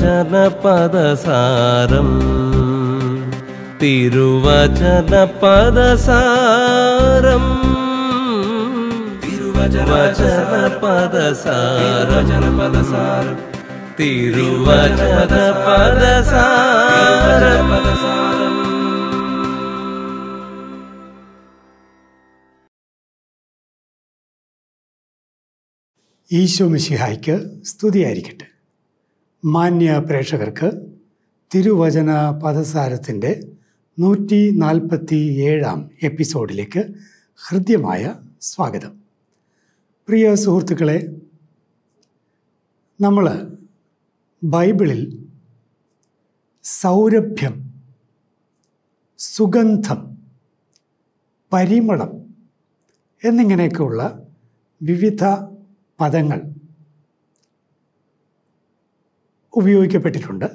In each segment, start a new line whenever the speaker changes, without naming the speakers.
തിരുവചനപദസാരം തിരുവചനപദസാരം തിരുവചനപദസാരം തിരുവചനപദസാരം
ഈശോ മിശിഹായ്ക്ക് സ്തുതിയായിരിക്കട്ടെ മാന്യ പ്രേക്ഷകർക്ക് തിരുവചന പദസാരത്തിൻ്റെ നൂറ്റി നാൽപ്പത്തി ഏഴാം എപ്പിസോഡിലേക്ക് ഹൃദ്യമായ സ്വാഗതം പ്രിയ സുഹൃത്തുക്കളെ നമ്മൾ ബൈബിളിൽ സൗരഭ്യം സുഗന്ധം പരിമളം എന്നിങ്ങനെയൊക്കെയുള്ള വിവിധ പദങ്ങൾ ഉപയോഗിക്കപ്പെട്ടിട്ടുണ്ട്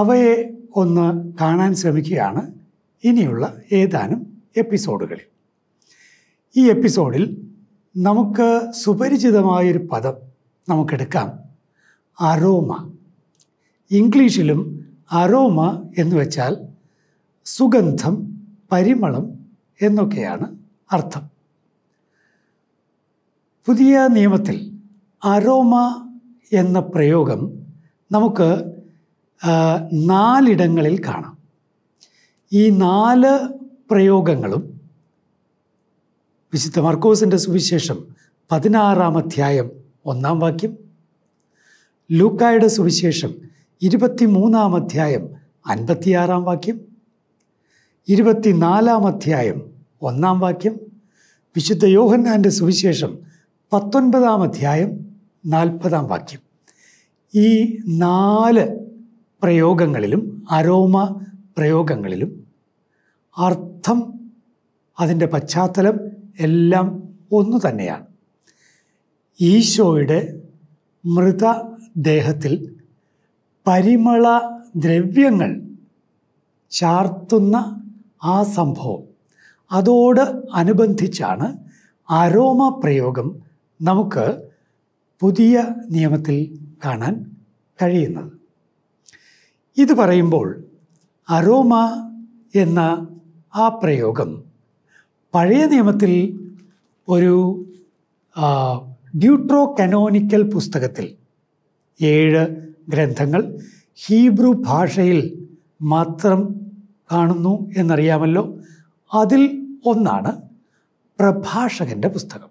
അവയെ ഒന്ന് കാണാൻ ശ്രമിക്കുകയാണ് ഇനിയുള്ള ഏതാനും എപ്പിസോഡുകളിൽ ഈ എപ്പിസോഡിൽ നമുക്ക് സുപരിചിതമായൊരു പദം നമുക്കെടുക്കാം അരോമ ഇംഗ്ലീഷിലും അരോമ എന്ന് വെച്ചാൽ സുഗന്ധം പരിമളം എന്നൊക്കെയാണ് അർത്ഥം പുതിയ നിയമത്തിൽ അരോമ എന്ന പ്രയോഗം നമുക്ക് നാലിടങ്ങളിൽ കാണാം ഈ നാല് പ്രയോഗങ്ങളും വിശുദ്ധ മർക്കോസിൻ്റെ സുവിശേഷം പതിനാറാം അധ്യായം ഒന്നാം വാക്യം ലൂക്കായുടെ സുവിശേഷം ഇരുപത്തിമൂന്നാം അധ്യായം അൻപത്തിയാറാം വാക്യം ഇരുപത്തിനാലാം അധ്യായം ഒന്നാം വാക്യം വിശുദ്ധ യോഹന്നാൻ്റെ സുവിശേഷം പത്തൊൻപതാം അധ്യായം നാൽപ്പതാം വാക്യം ഈ നാല് പ്രയോഗങ്ങളിലും അരോമ പ്രയോഗങ്ങളിലും അർത്ഥം അതിൻ്റെ പശ്ചാത്തലം എല്ലാം ഒന്നു തന്നെയാണ് ഈശോയുടെ മൃതദേഹത്തിൽ പരിമള ദ്രവ്യങ്ങൾ ചാർത്തുന്ന ആ സംഭവം അതോട് അനുബന്ധിച്ചാണ് അരോമ പ്രയോഗം നമുക്ക് പുതിയ നിയമത്തിൽ കാണാൻ കഴിയുന്നത് ഇത് പറയുമ്പോൾ അരോമ എന്ന ആ പ്രയോഗം പഴയ നിയമത്തിൽ ഒരു ഡ്യൂട്രോ കനോണിക്കൽ പുസ്തകത്തിൽ ഏഴ് ഗ്രന്ഥങ്ങൾ ഹീബ്രു ഭാഷയിൽ മാത്രം കാണുന്നു എന്നറിയാമല്ലോ അതിൽ ഒന്നാണ് പ്രഭാഷകൻ്റെ പുസ്തകം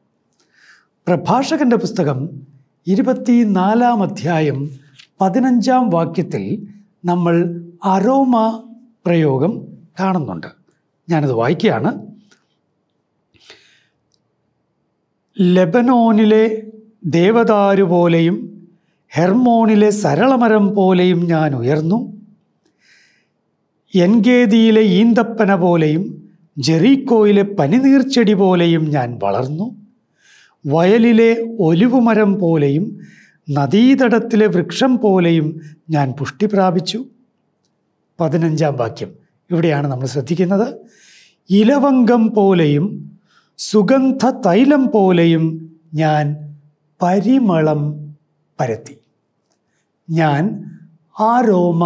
പ്രഭാഷകൻ്റെ പുസ്തകം നാലാം അധ്യായം പതിനഞ്ചാം വാക്യത്തിൽ നമ്മൾ അരോമ പ്രയോഗം കാണുന്നുണ്ട് ഞാനത് വായിക്കുകയാണ് ലെബനോനിലെ ദേവദാരു പോലെയും ഹെർമോണിലെ സരളമരം പോലെയും ഞാൻ ഉയർന്നു എൻഗേദിയിലെ ഈന്തപ്പന പോലെയും ജെറീക്കോയിലെ പനിനീർച്ചെടി പോലെയും ഞാൻ വളർന്നു വയലിലെ ഒലിവുമരം പോലെയും നദീതടത്തിലെ വൃക്ഷം പോലെയും ഞാൻ പുഷ്ടി പ്രാപിച്ചു പതിനഞ്ചാം വാക്യം ഇവിടെയാണ് നമ്മൾ ശ്രദ്ധിക്കുന്നത് ഇലവങ്കം പോലെയും സുഗന്ധ തൈലം പോലെയും ഞാൻ പരിമളം പരത്തി ഞാൻ ആരോമ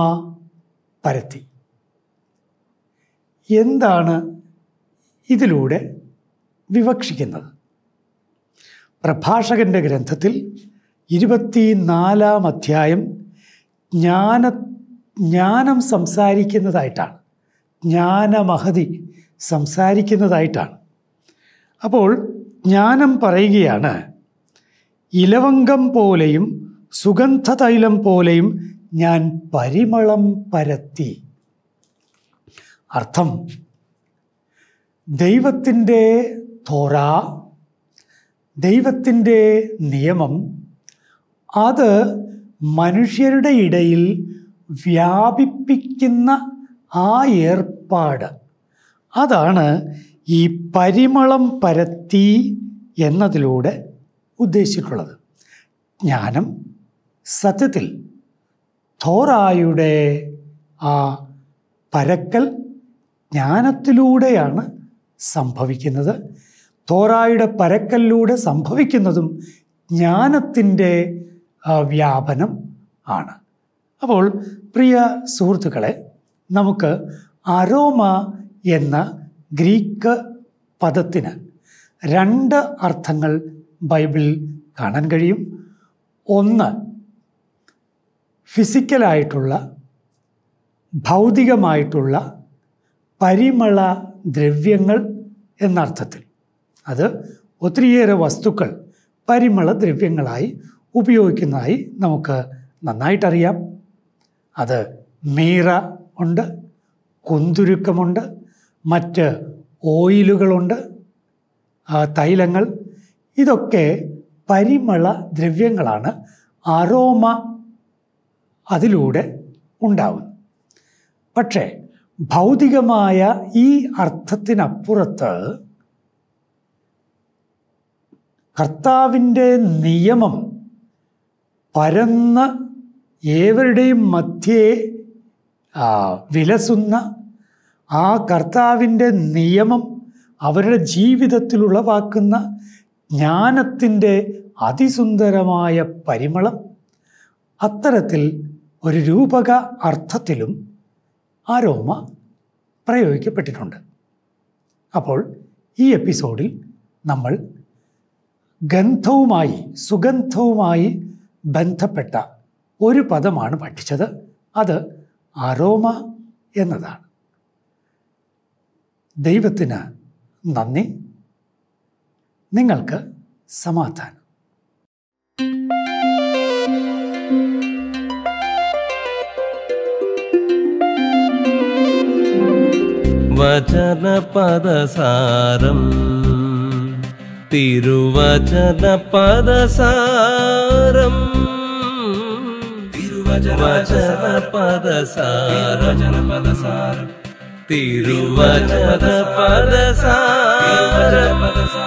പരത്തി എന്താണ് ഇതിലൂടെ വിവക്ഷിക്കുന്നത് പ്രഭാഷകൻ്റെ ഗ്രന്ഥത്തിൽ ഇരുപത്തിനാലാം അധ്യായം ജ്ഞാന ജ്ഞാനം സംസാരിക്കുന്നതായിട്ടാണ് ജ്ഞാനമഹതി സംസാരിക്കുന്നതായിട്ടാണ് അപ്പോൾ ജ്ഞാനം പറയുകയാണ് ഇലവങ്കം പോലെയും സുഗന്ധതൈലം പോലെയും ഞാൻ പരിമളം പരത്തി അർത്ഥം ദൈവത്തിൻ്റെ തോറ ദൈവത്തിൻ്റെ നിയമം അത് മനുഷ്യരുടെ ഇടയിൽ വ്യാപിപ്പിക്കുന്ന ആ ഏർപ്പാട് അതാണ് ഈ പരിമളം പരത്തി എന്നതിലൂടെ ഉദ്ദേശിച്ചിട്ടുള്ളത് ജ്ഞാനം സത്യത്തിൽ തോറായുടെ ആ പരക്കൽ ജ്ഞാനത്തിലൂടെയാണ് സംഭവിക്കുന്നത് തോറായുടെ പരക്കല്ലിലൂടെ സംഭവിക്കുന്നതും ജ്ഞാനത്തിൻ്റെ വ്യാപനം ആണ് അപ്പോൾ പ്രിയ സുഹൃത്തുക്കളെ നമുക്ക് അരോമ എന്ന ഗ്രീക്ക് പദത്തിന് രണ്ട് അർത്ഥങ്ങൾ ബൈബിളിൽ കാണാൻ കഴിയും ഒന്ന് ഫിസിക്കലായിട്ടുള്ള ഭൗതികമായിട്ടുള്ള പരിമള ദ്രവ്യങ്ങൾ എന്നർത്ഥത്തിൽ അത് ഒത്തിരിയേറെ വസ്തുക്കൾ ദ്രവ്യങ്ങളായി ഉപയോഗിക്കുന്നതായി നമുക്ക് നന്നായിട്ടറിയാം അത് മീറ ഉണ്ട് കുന്തുരുക്കമുണ്ട് മറ്റ് ഓയിലുകളുണ്ട് തൈലങ്ങൾ ഇതൊക്കെ പരിമള ദ്രവ്യങ്ങളാണ് അറോമ അതിലൂടെ ഉണ്ടാവുന്നത് പക്ഷേ ഭൗതികമായ ഈ അർത്ഥത്തിനപ്പുറത്ത് കർത്താവിൻ്റെ നിയമം പരന്ന് ഏവരുടെയും മധ്യേ വിലസുന്ന ആ കർത്താവിൻ്റെ നിയമം അവരുടെ ജീവിതത്തിൽ ഉളവാക്കുന്ന ജ്ഞാനത്തിൻ്റെ അതിസുന്ദരമായ പരിമളം അത്തരത്തിൽ ഒരു രൂപക അർത്ഥത്തിലും രോമ പ്രയോഗിക്കപ്പെട്ടിട്ടുണ്ട് അപ്പോൾ ഈ എപ്പിസോഡിൽ നമ്മൾ ഗന്ധവുമായി സുഗന്ധവുമായി ബന്ധപ്പെട്ട ഒരു പദമാണ് പഠിച്ചത് അത് അരോമ എന്നതാണ് ദൈവത്തിന് നന്ദി നിങ്ങൾക്ക് സമാധാനം
വചനപദസാരം तिरुवचनपदसारम् तिरुवचन वचदपदसारजनपद तिरुवचन पदसार